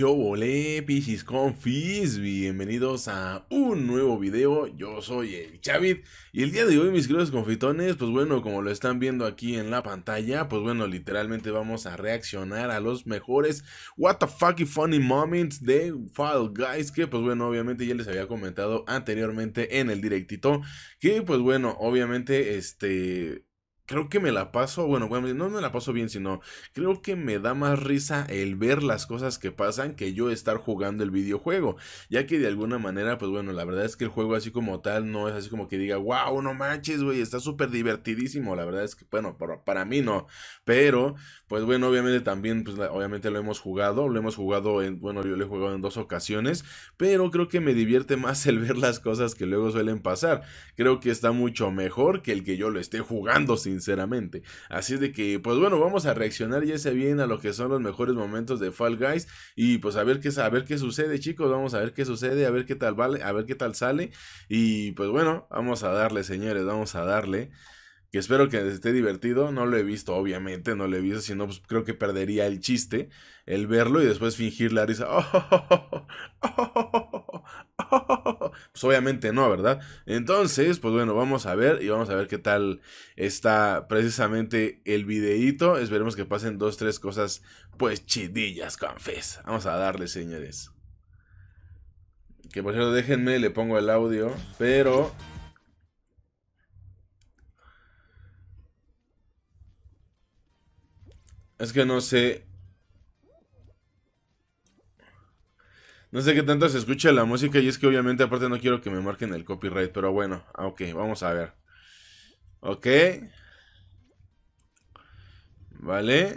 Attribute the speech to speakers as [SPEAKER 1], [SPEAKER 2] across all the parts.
[SPEAKER 1] Yo volé, Piscis Confis? Bienvenidos a un nuevo video. Yo soy el Chavit y el día de hoy, mis queridos confitones, pues bueno, como lo están viendo aquí en la pantalla, pues bueno, literalmente vamos a reaccionar a los mejores What the fucky funny moments de Fall Guys, que pues bueno, obviamente ya les había comentado anteriormente en el directito, que pues bueno, obviamente este creo que me la paso, bueno, bueno, no me la paso bien, sino creo que me da más risa el ver las cosas que pasan que yo estar jugando el videojuego, ya que de alguna manera, pues bueno, la verdad es que el juego así como tal no es así como que diga, wow, no manches, güey, está súper divertidísimo, la verdad es que, bueno, para, mí no, pero, pues bueno, obviamente también, pues obviamente lo hemos jugado, lo hemos jugado en, bueno, yo lo he jugado en dos ocasiones, pero creo que me divierte más el ver las cosas que luego suelen pasar, creo que está mucho mejor que el que yo lo esté jugando, sin sinceramente. Así es de que, pues bueno, vamos a reaccionar ya se bien a lo que son los mejores momentos de Fall Guys y pues a ver qué, a ver qué sucede, chicos, vamos a ver qué sucede, a ver qué tal vale, a ver qué tal sale y pues bueno, vamos a darle, señores, vamos a darle que espero que esté divertido. No lo he visto, obviamente, no lo he visto, sino pues, creo que perdería el chiste el verlo y después fingir la risa. Pues obviamente no, ¿verdad? Entonces, pues bueno, vamos a ver y vamos a ver qué tal está precisamente el videíto. Esperemos que pasen dos, tres cosas pues chidillas, confes. Vamos a darle, señores. Que por cierto, déjenme, le pongo el audio, pero... Es que no sé No sé qué tanto se escucha la música y es que obviamente aparte no quiero que me marquen el copyright, pero bueno, ah, ok, vamos a ver. Ok. Vale.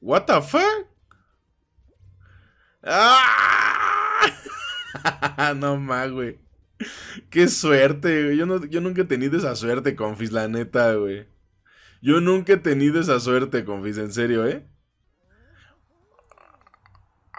[SPEAKER 1] What the fuck? ¡Ah! no más, güey. Qué suerte, güey. Yo, yo nunca he tenido esa suerte, confis, la neta, güey. Yo nunca he tenido esa suerte, confis, en serio, ¿eh?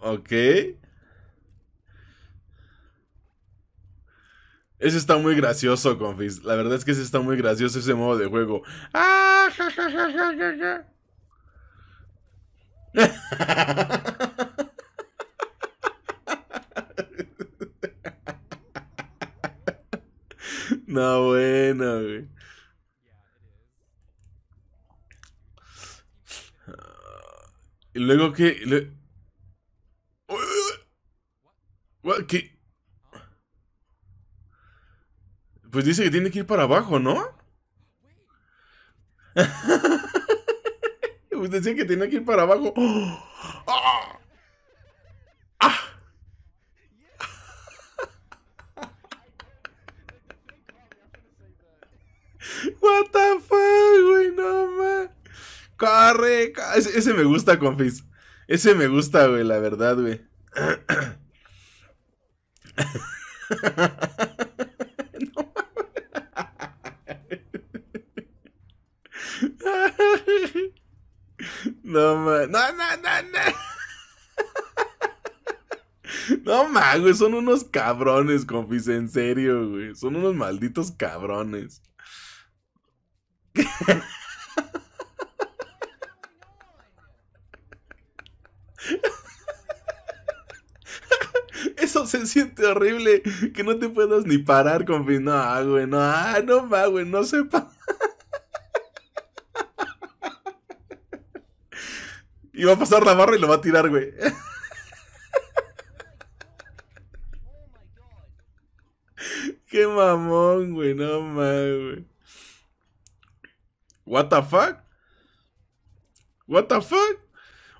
[SPEAKER 1] Ok. Ese está muy gracioso, confis. La verdad es que ese está muy gracioso ese modo de juego. ¡Ah! Ja, ja, ja, no, bueno, güey. Y luego que... Pues dice que tiene que ir para abajo, ¿no? pues dice que tiene que ir para abajo. ¡Oh! ¡Ah! ¡Ah! What the fuck, güey, no man. Corre, Ese, me gusta, confis. Ese me gusta, güey, la verdad, güey. No mames, güey, son unos cabrones, confis, en serio, güey. Son unos malditos cabrones. Eso se siente horrible, que no te puedas ni parar, confis. No, güey, no, ah, no ma, güey, no sepa. Y va a pasar la barra y lo va a tirar, güey. qué mamón, güey. No mames, güey. ¿What the fuck? ¿What the fuck?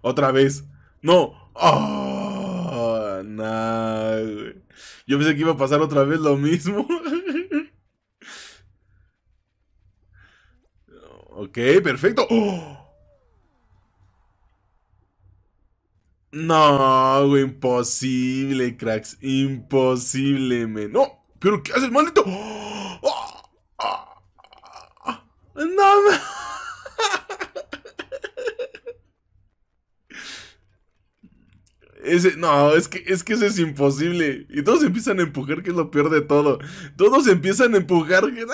[SPEAKER 1] Otra vez. No. Oh, nah, güey. Yo pensé que iba a pasar otra vez lo mismo. ok, perfecto. ¡Oh! No, güey, imposible, cracks. Imposible, men. No. ¿Pero qué haces, maldito? ¡No Ese, no, es que, es que eso es imposible. Y todos empiezan a empujar, que es lo peor de todo. Todos empiezan a empujar. Que...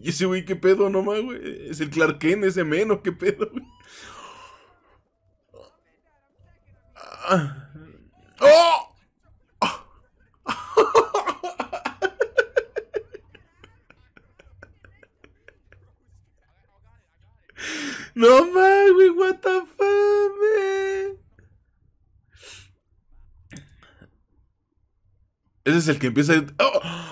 [SPEAKER 1] Y ese güey, qué pedo No, nomás, güey. Es el Clark Kent, ese menos, qué pedo, ¡Ah! ¡Oh! No mames, güey, what the fuck, Ese es el que empieza a... ¡Oh!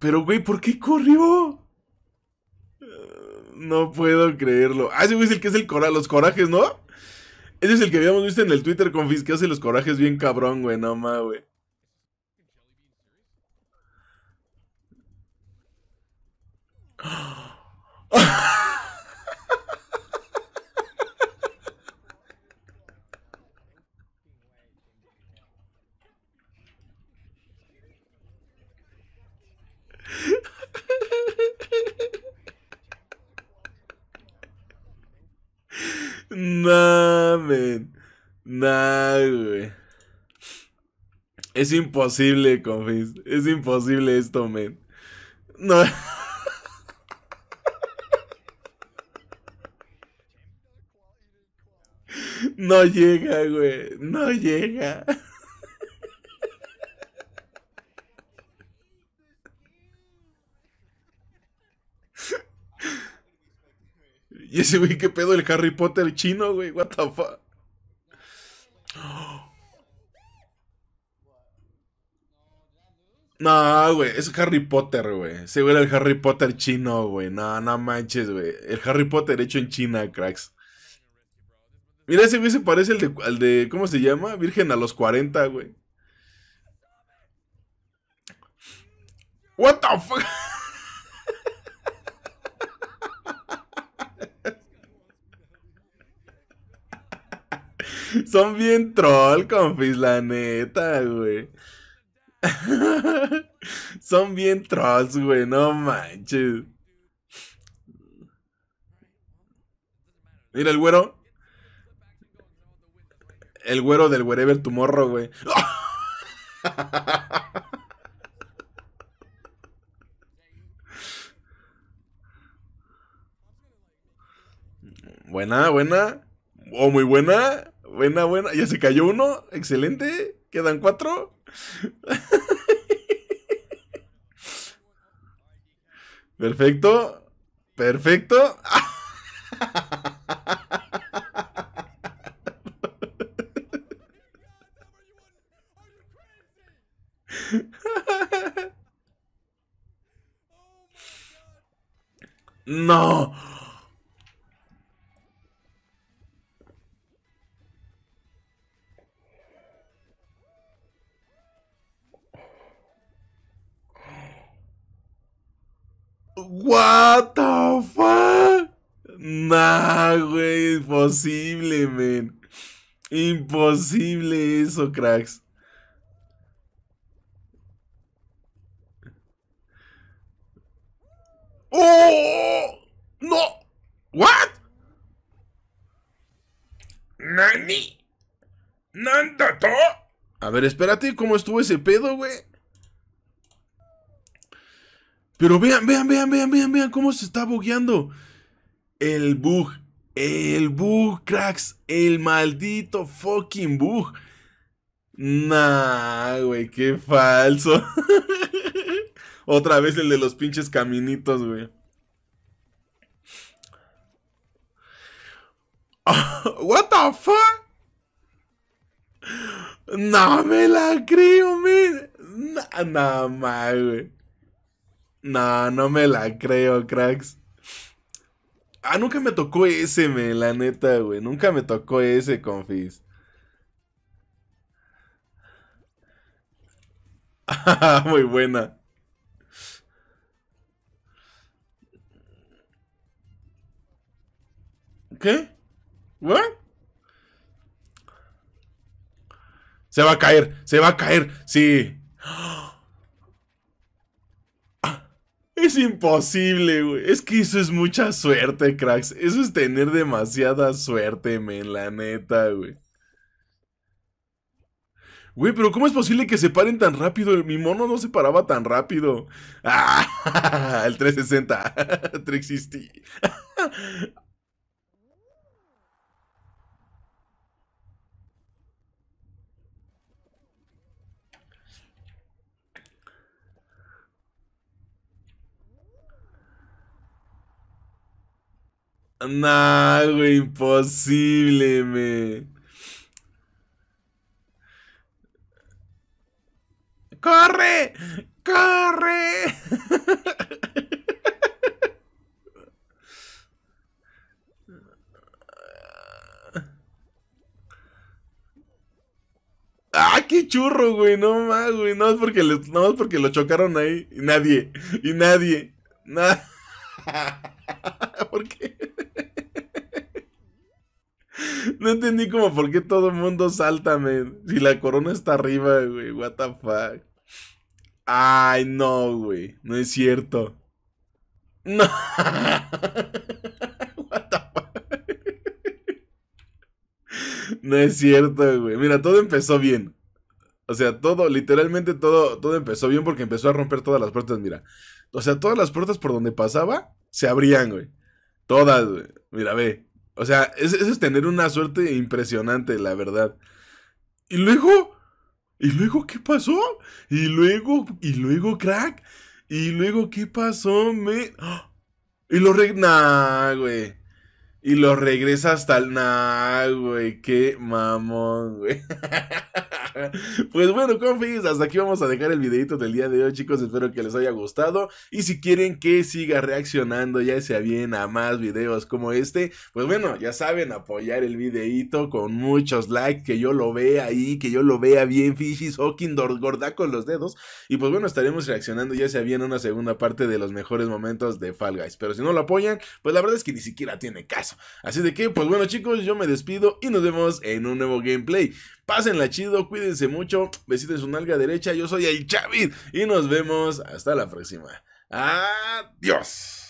[SPEAKER 1] Pero, güey, ¿por qué corrió? no puedo creerlo. Ah, ese güey es el que es el cora los corajes, ¿no? Ese es el que habíamos visto en el Twitter con que hace los corajes bien cabrón, güey. No mames, güey. Es imposible, Confis. Es imposible esto, men. No. No llega, güey. No llega. Y ese güey, ¿qué pedo? El Harry Potter chino, güey. What the fuck. No, güey, es Harry Potter, güey. Se el Harry Potter chino, güey. No, no manches, güey. El Harry Potter hecho en China, cracks. Mira, ese güey se parece al de, de, ¿cómo se llama? Virgen a los 40, güey. What the fuck? Son bien troll, confis, la neta, güey. Son bien trolls, güey, no manches. Mira el güero. El güero del wherever tomorrow, güey. buena, buena. Oh, muy buena. Buena, buena. Ya se cayó uno. Excelente. Quedan cuatro. Perfecto. Perfecto. No. What the fuck? Nah, güey, imposible, men. Imposible eso, cracks. ¡Oh! ¡No! ¿What? ¿Nani? ¿Nandato? A ver, espérate, ¿cómo estuvo ese pedo, güey? Pero vean, vean, vean, vean, vean, vean cómo se está bugueando. El bug, el bug, cracks, el maldito fucking bug. Nah, güey, qué falso. Otra vez el de los pinches caminitos, güey. What the fuck? No me la creo, man. Nada nah, más, güey. No, no me la creo, cracks. Ah, nunca me tocó ese, me, la neta, güey. Nunca me tocó ese, confis. Muy buena. ¿Qué? ¿Qué? Se va a caer, se va a caer, sí. es imposible, güey. Es que eso es mucha suerte, cracks. Eso es tener demasiada suerte, men, la neta, güey. Güey, pero ¿cómo es posible que se paren tan rápido? Mi mono no se paraba tan rápido. ¡Ah! El 360. trixisti. Nah, güey, imposible, me. ¡Corre! ¡Corre! ¡Ah, qué churro, güey! No más, güey. No es porque, no es porque lo chocaron ahí. Y nadie. Y nadie. Nada. ¿Por qué? No entendí como por qué todo el mundo salta, men. Si la corona está arriba, güey. What the fuck. Ay, no, güey. No es cierto. No. What the fuck. No es cierto, güey. Mira, todo empezó bien. O sea, todo, literalmente todo, todo empezó bien porque empezó a romper todas las puertas, mira. O sea, todas las puertas por donde pasaba se abrían, güey. Todas, güey. Mira, ve. O sea, eso es tener una suerte impresionante, la verdad. Y luego, y luego, ¿qué pasó? Y luego, y luego, crack. Y luego, ¿qué pasó? Me... ¡ah! Y lo regna, Nah, güey. Y lo regresa hasta el... Nah, güey. Qué mamón, güey. pues bueno, confis, hasta aquí vamos a dejar el videito del día de hoy, chicos. Espero que les haya gustado. Y si quieren que siga reaccionando, ya sea bien a más videos como este, pues bueno, ya saben, apoyar el videito con muchos likes, que yo lo vea ahí, que yo lo vea bien, fishis o Kindor Gorda con los dedos. Y pues bueno, estaremos reaccionando, ya sea bien, a una segunda parte de los mejores momentos de Fall Guys. Pero si no lo apoyan, pues la verdad es que ni siquiera tiene caso. Así de que, pues bueno, chicos, yo me despido y nos vemos en un nuevo gameplay. Pásenla chido, cuídense mucho, besiten su nalga derecha, yo soy el Chavit y nos vemos hasta la próxima. Adiós.